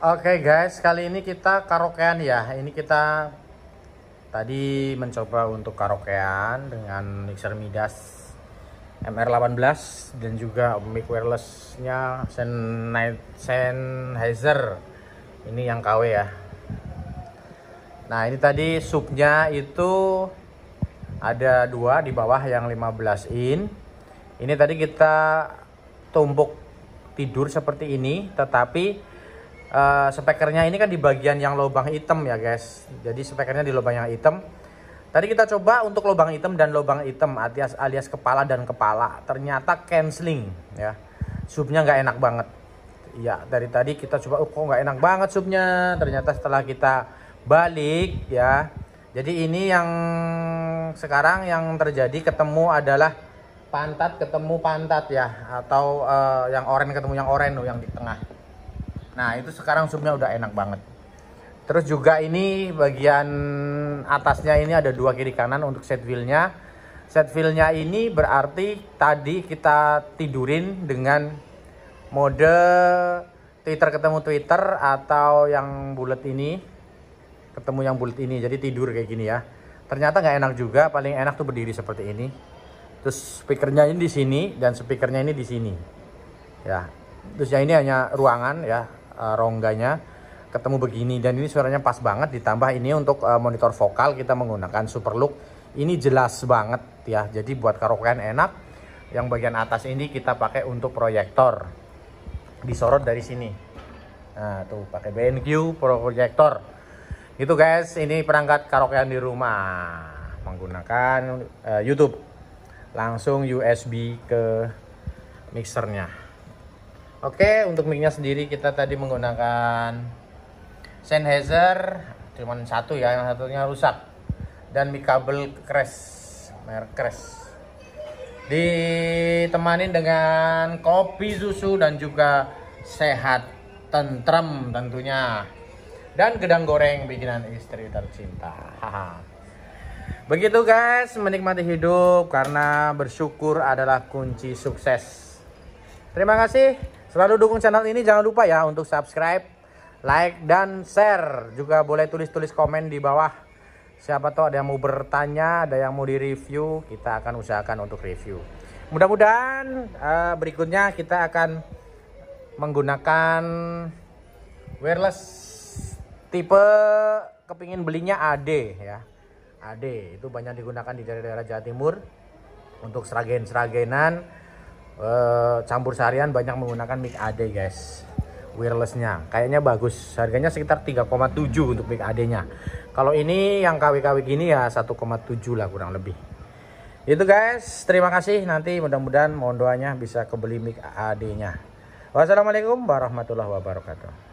Oke okay guys, kali ini kita karaokean ya. Ini kita tadi mencoba untuk karaokean dengan mixer Midas MR18 dan juga mic wirelessnya Sennheiser. Ini yang KW ya. Nah ini tadi subnya itu ada dua di bawah yang 15 in. Ini tadi kita tumpuk tidur seperti ini, tetapi uh, eh, spekernya ini kan di bagian yang lubang hitam ya guys jadi spekernya di lubang yang hitam tadi kita coba untuk lubang hitam dan lubang hitam alias, alias kepala dan kepala ternyata canceling ya subnya nggak enak banget ya dari tadi kita coba oh, kok nggak enak banget subnya ternyata setelah kita balik ya jadi ini yang sekarang yang terjadi ketemu adalah pantat ketemu pantat ya atau uh, yang oranye ketemu yang oranye yang di tengah Nah, itu sekarang zoomnya udah enak banget. Terus juga ini bagian atasnya ini ada dua kiri kanan untuk set wheelnya. Set wheelnya ini berarti tadi kita tidurin dengan mode Twitter ketemu Twitter atau yang bulat ini ketemu yang bulat ini jadi tidur kayak gini ya ternyata nggak enak juga paling enak tuh berdiri seperti ini terus speakernya ini di sini dan speakernya ini di sini ya terus yang ini hanya ruangan ya uh, rongganya ketemu begini dan ini suaranya pas banget ditambah ini untuk uh, monitor vokal kita menggunakan Superlook ini jelas banget ya jadi buat karaokean enak yang bagian atas ini kita pakai untuk proyektor disorot dari sini nah tuh pakai BNQ proyektor gitu guys ini perangkat karaokean di rumah menggunakan uh, YouTube langsung USB ke mixernya Oke, untuk micnya sendiri kita tadi menggunakan Sennheiser cuman satu ya, yang satunya rusak. Dan mic kabel crash, merek crash. Ditemanin dengan kopi susu dan juga sehat tentrem tentunya. Dan gedang goreng bikinan istri tercinta. Begitu guys, menikmati hidup karena bersyukur adalah kunci sukses. Terima kasih. Selalu dukung channel ini jangan lupa ya untuk subscribe, like dan share. Juga boleh tulis-tulis komen di bawah. Siapa tahu ada yang mau bertanya, ada yang mau direview kita akan usahakan untuk review. Mudah-mudahan uh, berikutnya kita akan menggunakan wireless tipe kepingin belinya AD ya. AD itu banyak digunakan di daerah-daerah Jawa Timur untuk seragen-seragenan uh, campur seharian banyak menggunakan mic AD guys wirelessnya kayaknya bagus harganya sekitar 3,7 untuk mic AD nya kalau ini yang KW-KW gini ya 1,7 lah kurang lebih itu guys terima kasih nanti mudah-mudahan mohon doanya bisa kebeli mic AD nya wassalamualaikum warahmatullahi wabarakatuh